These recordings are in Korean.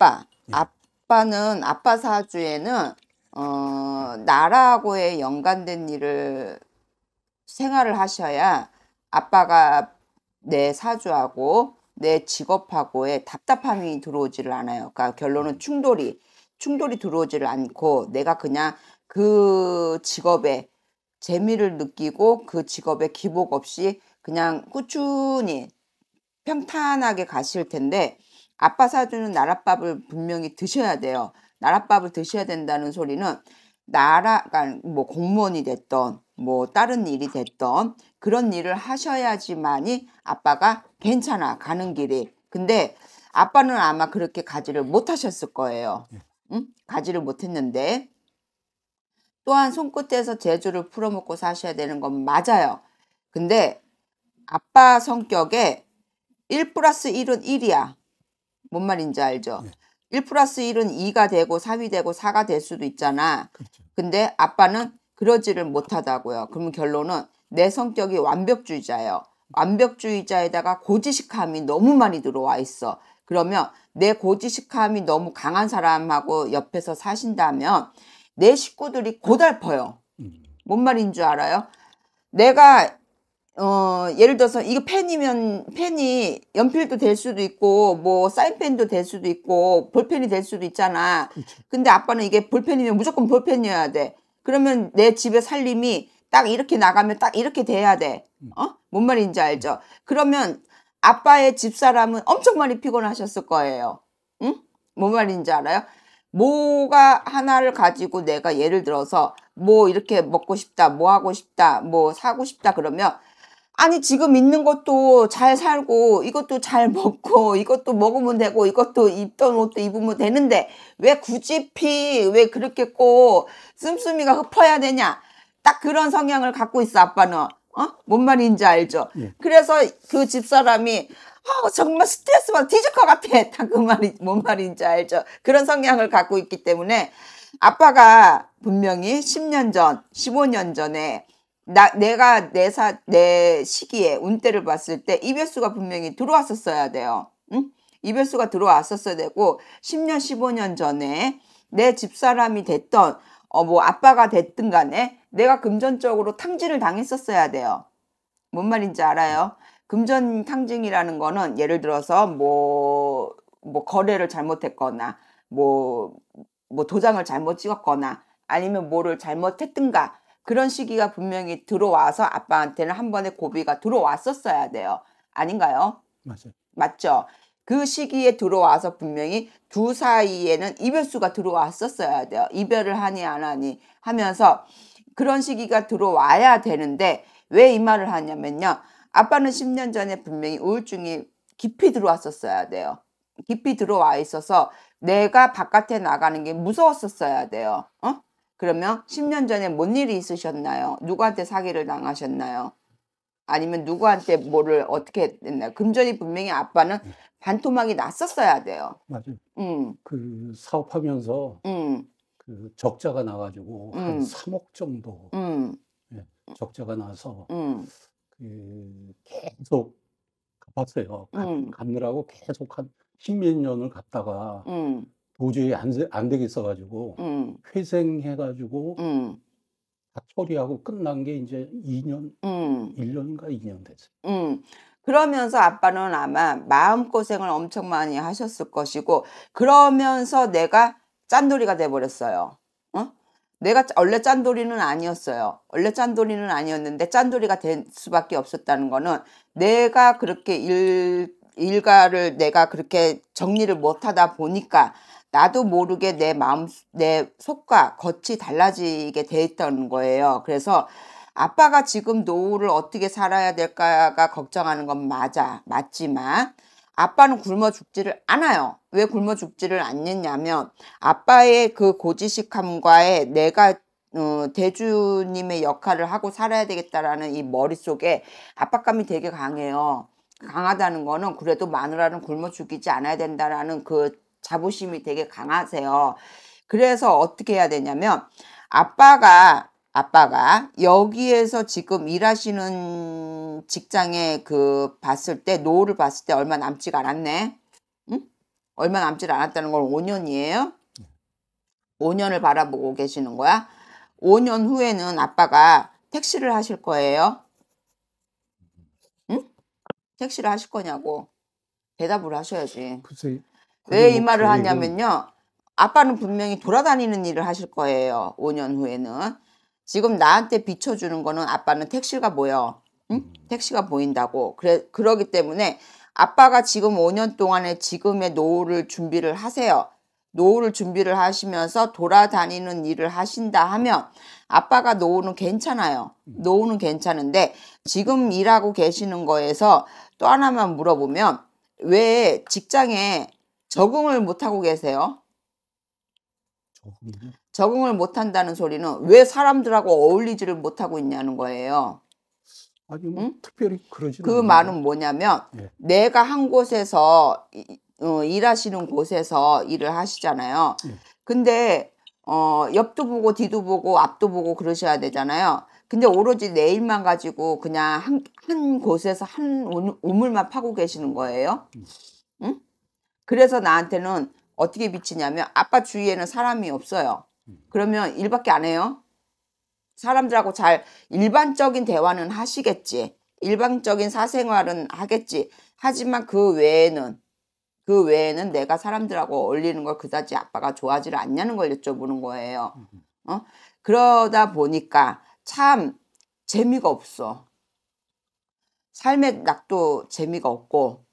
아빠. 예. 아빠는 아빠 사주에는 어, 나라하고의 연관된 일을 생활을 하셔야 아빠가 내 사주하고 내 직업하고의 답답함이 들어오지를 않아요. 그러니까 결론은 음. 충돌이 충돌이 들어오지를 않고 내가 그냥 그 직업에 재미를 느끼고 그 직업에 기복 없이 그냥 꾸준히 평탄하게 가실 텐데 아빠 사주는 나랏밥을 분명히 드셔야 돼요. 나랏밥을 드셔야 된다는 소리는 나라가 그러니까 뭐 공무원이 됐던 뭐 다른 일이 됐던 그런 일을 하셔야지만이 아빠가 괜찮아 가는 길이 근데 아빠는 아마 그렇게 가지를 못하셨을 거예요 예. 응? 가지를 못했는데 또한 손끝에서 재주를 풀어먹고 사셔야 되는 건 맞아요 근데 아빠 성격에 1 플러스 1은 1이야 뭔 말인지 알죠? 네. 1 플러스 1은 2가 되고 3이 되고 4가 될 수도 있잖아. 그렇죠. 근데 아빠는 그러지를 못하다고요. 그러면 결론은 내 성격이 완벽주의자예요. 완벽주의자에다가 고지식함이 너무 많이 들어와 있어. 그러면 내 고지식함이 너무 강한 사람하고 옆에서 사신다면 내 식구들이 고달퍼요. 음. 뭔 말인 줄 알아요? 내가 어, 예를 들어서 이거 펜이면 펜이 연필도 될 수도 있고 뭐 사인펜도 될 수도 있고 볼펜이 될 수도 있잖아. 그치. 그렇죠. 근데 아빠는 이게 볼펜이면 무조건 볼펜이어야 돼. 그러면 내 집의 살림이 딱 이렇게 나가면 딱 이렇게 돼야 돼. 음. 어? 뭔 말인지 알죠? 그러면 아빠의 집사람은 엄청 많이 피곤하셨을 거예요. 응? 뭔 말인지 알아요? 뭐가 하나를 가지고 내가 예를 들어서 뭐 이렇게 먹고 싶다, 뭐 하고 싶다, 뭐 사고 싶다 그러면 아니 지금 있는 것도 잘 살고 이것도 잘 먹고 이것도 먹으면 되고 이것도 입던 옷도 입으면 되는데 왜 굳이 피 왜 그렇게 꼭 씀씀이가 흩어야 되냐 딱 그런 성향을 갖고 있어 아빠는 어? 뭔 말인지 알죠? 예. 그래서 그 집사람이 아, 정말 스트레스 받아 뒤질 것 같아 딱 그 말이 뭔 말인지 알죠? 그런 성향을 갖고 있기 때문에 아빠가 분명히 10년 전 15년 전에 나, 내가 내 사, 내 시기에 운때를 봤을 때 이별수가 분명히 들어왔었어야 돼요. 응? 이별수가 들어왔었어야 되고 10년, 15년 전에 내 집사람이 됐던 어, 뭐 아빠가 됐든 간에 내가 금전적으로 탕진을 당했었어야 돼요. 뭔 말인지 알아요? 금전 탕진이라는 거는 예를 들어서 뭐, 뭐 거래를 잘못했거나 뭐, 뭐 도장을 잘못 찍었거나 아니면 뭐를 잘못했든가 그런 시기가 분명히 들어와서 아빠한테는 한 번의 고비가 들어왔었어야 돼요. 아닌가요? 맞아요. 맞죠. 그 시기에 들어와서 분명히 두 사이에는 이별수가 들어왔었어야 돼요. 이별을 하니 안 하니 하면서 그런 시기가 들어와야 되는데 왜 이 말을 하냐면요. 아빠는 10년 전에 분명히 우울증이 깊이 들어왔었어야 돼요. 깊이 들어와 있어서 내가 바깥에 나가는 게 무서웠었어야 돼요. 어? 그러면 10년 전에 뭔 일이 있으셨나요? 누구한테 사기를 당하셨나요? 아니면 누구한테 뭐를 어떻게 했나요? 금전이 분명히 아빠는 네. 반토막이 났었어야 돼요. 맞아요. 음. 그 사업하면서 음. 그 적자가 나가지고 음. 한 3억 정도 음. 예, 적자가 나서 음. 그 계속 갚았어요. 갚, 음. 느라고 계속 한 십몇 년을 갔다가 음. 도저히 안, 안 되겠어가지고 음. 회생해가지고 음. 다 처리하고 끝난 게 이제 2년, 음. 1년인가 2년 됐어요. 음. 그러면서 아빠는 아마 마음고생을 엄청 많이 하셨을 것이고 그러면서 내가 짠돌이가 돼버렸어요. 어? 내가 원래 짠돌이는 아니었어요. 원래 짠돌이는 아니었는데 짠돌이가 될 수밖에 없었다는 거는 내가 그렇게 일, 일가를 내가 그렇게 정리를 못하다 보니까 나도 모르게 내 마음, 내 속과 겉이 달라지게 돼 있던 거예요. 그래서 아빠가 지금 노후를 어떻게 살아야 될까가 걱정하는 건 맞아. 맞지만 아빠는 굶어 죽지를 않아요. 왜 굶어 죽지를 않느냐면 아빠의 그 고지식함과의 내가 어, 대주님의 역할을 하고 살아야 되겠다라는 이 머릿속에 압박감이 되게 강해요. 강하다는 거는 그래도 마누라는 굶어 죽이지 않아야 된다라는 그 자부심이 되게 강하세요. 그래서 어떻게 해야 되냐면 아빠가 아빠가 여기에서 지금 일하시는 직장에 그 봤을 때 노후를 봤을 때 얼마 남지 않았네. 응? 얼마 남지 않았다는 건 5년이에요. 5년을 바라보고 계시는 거야. 5년 후에는 아빠가 택시를 하실 거예요. 응? 택시를 하실 거냐고 대답을 하셔야지. 글쎄 왜이 뭐 말을 하냐면요. 뭐 아빠는 분명히 돌아다니는 일을 하실 거예요. 5년 후에는. 지금 나한테 비춰주는 거는 아빠는 택시가 보여. 응? 음. 택시가 보인다고. 그래, 그러기 때문에 아빠가 지금 5년 동안에 지금의 노후를 준비를 하세요. 노후를 준비를 하시면서 돌아다니는 일을 하신다 하면 아빠가 노후는 괜찮아요. 음. 노후는 괜찮은데 지금 일하고 계시는 거에서 또 하나만 물어보면 왜 직장에 적응을 못하고 계세요. 적응을 못한다는 소리는 왜 사람들하고 어울리지를 못하고 있냐는 거예요. 아니 뭐 응? 특별히 그러지. 그 말은 뭐냐면 예. 내가 한 곳에서 어, 일하시는 곳에서 일을 하시잖아요. 예. 근데 어, 옆도 보고 뒤도 보고 앞도 보고 그러셔야 되잖아요. 근데 오로지 내 일만 가지고 그냥 한, 한 곳에서 한 우물만 파고 계시는 거예요. 음. 그래서 나한테는 어떻게 비치냐면 아빠 주위에는 사람이 없어요. 그러면 일밖에 안 해요. 사람들하고 잘 일반적인 대화는 하시겠지. 일반적인 사생활은 하겠지. 하지만 그 외에는 그 외에는 내가 사람들하고 어울리는 걸 그다지 아빠가 좋아하지 않냐는 걸 여쭤보는 거예요. 어? 그러다 보니까 참 재미가 없어. 삶의 낙도 재미가 없고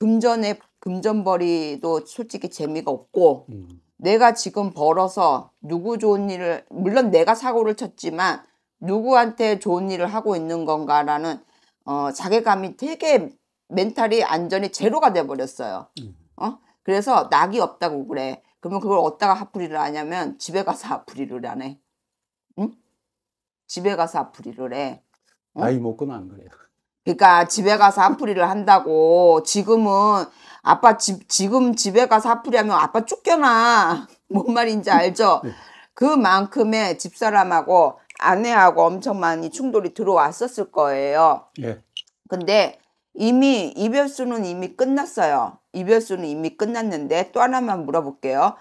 금전의 금전벌이도 솔직히 재미가 없고 음. 내가 지금 벌어서 누구 좋은 일을 물론 내가 사고를 쳤지만 누구한테 좋은 일을 하고 있는 건가라는 어 자괴감이 되게 멘탈이 안전이 제로가 돼 버렸어요. 음. 어? 그래서 낙이 없다고 그래. 그러면 그걸 어디다가 하풀이를 하냐면 집에 가서 하풀이를 하네 응? 집에 가서 하풀이를 해. 응? 어? 나이 먹고는 안 그래요. 그러니까 집에 가서 한풀이를 한다고 지금은 아빠 집 지금 집에 가서 한풀이 하면 아빠 쫓겨나 뭔 말인지 알죠? 네. 그만큼의 집사람하고 아내하고 엄청 많이 충돌이 들어왔었을 거예요. 예. 근데 이미 이별수는 이미 끝났어요. 이별수는 이미 끝났는데 또 하나만 물어볼게요.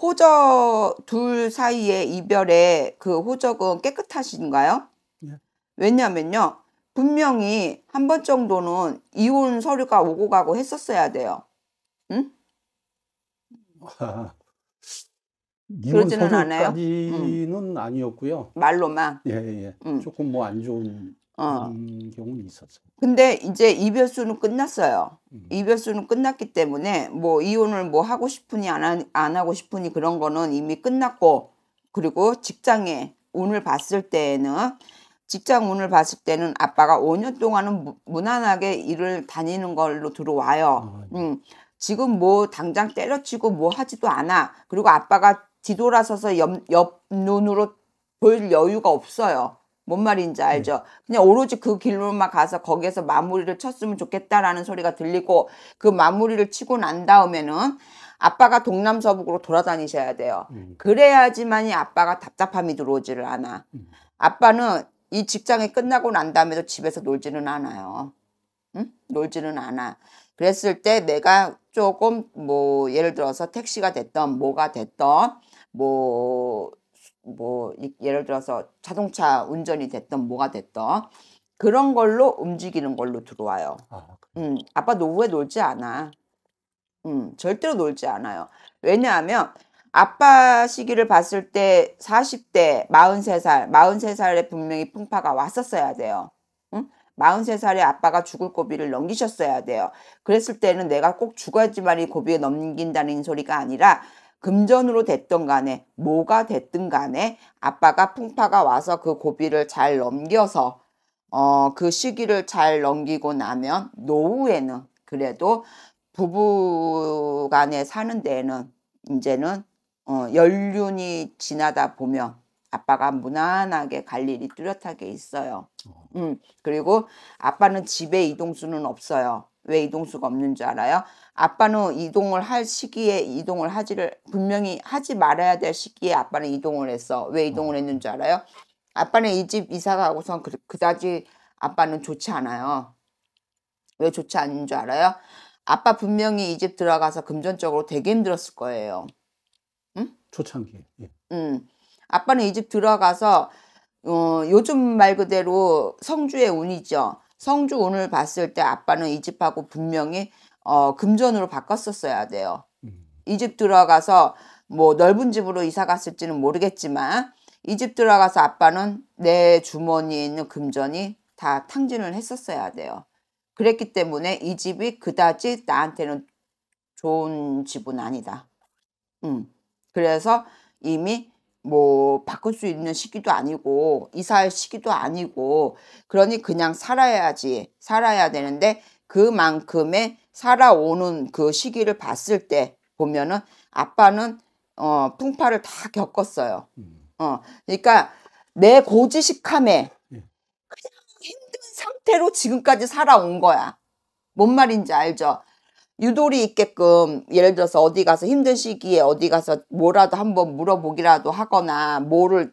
호저둘 사이의 이별의 그 호적은 깨끗하신가요? 예. 왜냐면요. 분명히 한 번 정도는 이혼 서류가 오고 가고 했었어야 돼요. 응? 이혼 서류까지는 응. 음. 아니었고요. 말로만. 예, 예. 응. 예. 음. 조금 뭐 안 좋은 어. 음, 경우는 있었어요. 근데 이제 이별 수는 끝났어요. 음. 이별 수는 끝났기 때문에 뭐 이혼을 뭐 하고 싶으니 안, 하, 안 하고 싶으니 그런 거는 이미 끝났고 그리고 직장에 운을 봤을 때에는 직장 운을 봤을 때는 아빠가 5년 동안은 무, 난하게 일을 다니는 걸로 들어와요. 아, 네. 음, 지금 뭐 당장 때려치고 뭐 하지도 않아. 그리고 아빠가 뒤돌아서서 옆, 옆 눈으로 볼 여유가 없어요. 뭔 말인지 네. 알죠? 그냥 오로지 그 길로만 가서 거기에서 마무리를 쳤으면 좋겠다라는 소리가 들리고 그 마무리를 치고 난 다음에는 아빠가 동남서북으로 돌아다니셔야 돼요. 음. 그래야지만이 아빠가 답답함이 들어오지를 않아. 음. 아빠는 이 직장이 끝나고 난 다음에도 집에서 놀지는 않아요. 응? 놀지는 않아. 그랬을 때 내가 조금 뭐 예를 들어서 택시가 됐던 뭐가 됐던 뭐뭐 뭐, 뭐 예를 들어서 자동차 운전이 됐던 뭐가 됐던 그런 걸로 움직이는 걸로 들어와요. 음, 아빠 노후에 놀지 않아. 음, 절대로 놀지 않아요. 왜냐하면 아빠 시기를 봤을 때 40대, 43살, 43살에 분명히 풍파가 왔었어야 돼요. 응? 43살에 아빠가 죽을 고비를 넘기셨어야 돼요. 그랬을 때는 내가 꼭 죽어야지만 이 고비에 넘긴다는 소리가 아니라 금전으로 됐던 간에 뭐가 됐든 간에 아빠가 풍파가 와서 그 고비를 잘 넘겨서 어, 그 시기를 잘 넘기고 나면 노후에는 그래도 부부 간에 사는 데에는 이제는 어, 연륜이 지나다 보면 아빠가 무난하게 갈 일이 뚜렷하게 있어요. 어. 음, 그리고 아빠는 집에 이동수는 없어요. 왜 이동수가 없는 줄 알아요? 아빠는 이동을 할 시기에 이동을 하지를 분명히 하지 말아야 될 시기에 아빠는 이동을 했어. 왜 이동을 어. 했는 줄 알아요? 아빠는 이 집 이사 가고선 그, 그다지 아빠는 좋지 않아요. 왜 좋지 않은 줄 알아요? 아빠 분명히 이 집 들어가서 금전적으로 되게 힘들었을 거예요. 초창기에. 예. 음. 아빠는 이 집 들어가서 어, 요즘 말 그대로 성주의 운이죠. 성주 운을 봤을 때 아빠는 이 집하고 분명히 어, 금전으로 바꿨었어야 돼요. 음. 이집 들어가서 뭐 넓은 집으로 이사 갔을지는 모르겠지만 이 집 들어가서 아빠는 내 주머니에 있는 금전이 다 탕진을 했었어야 돼요. 그랬기 때문에 이 집이 그다지 나한테는 좋은 집은 아니다. 음. 그래서 이미 뭐 바꿀 수 있는 시기도 아니고 이사할 시기도 아니고 그러니 그냥 살아야지 살아야 되는데 그만큼의 살아오는 그 시기를 봤을 때 보면은 아빠는 어 풍파를 다 겪었어요. 음. 어 그러니까 내 고지식함에 예. 그냥 힘든 상태로 지금까지 살아온 거야. 뭔 말인지 알죠? 유도리 있게끔 예를 들어서 어디 가서 힘든 시기에 어디 가서 뭐라도 한번 물어보기라도 하거나 뭐를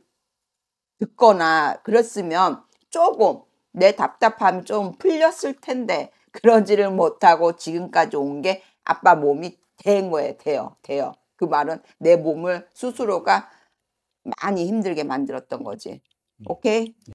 듣거나 그랬으면 조금 내 답답함이 좀 풀렸을 텐데 그러지를 못하고 지금까지 온 게 아빠 몸이 된 거예요. 돼요. 돼요. 그 말은 내 몸을 스스로가 많이 힘들게 만들었던 거지. 음. 오케이?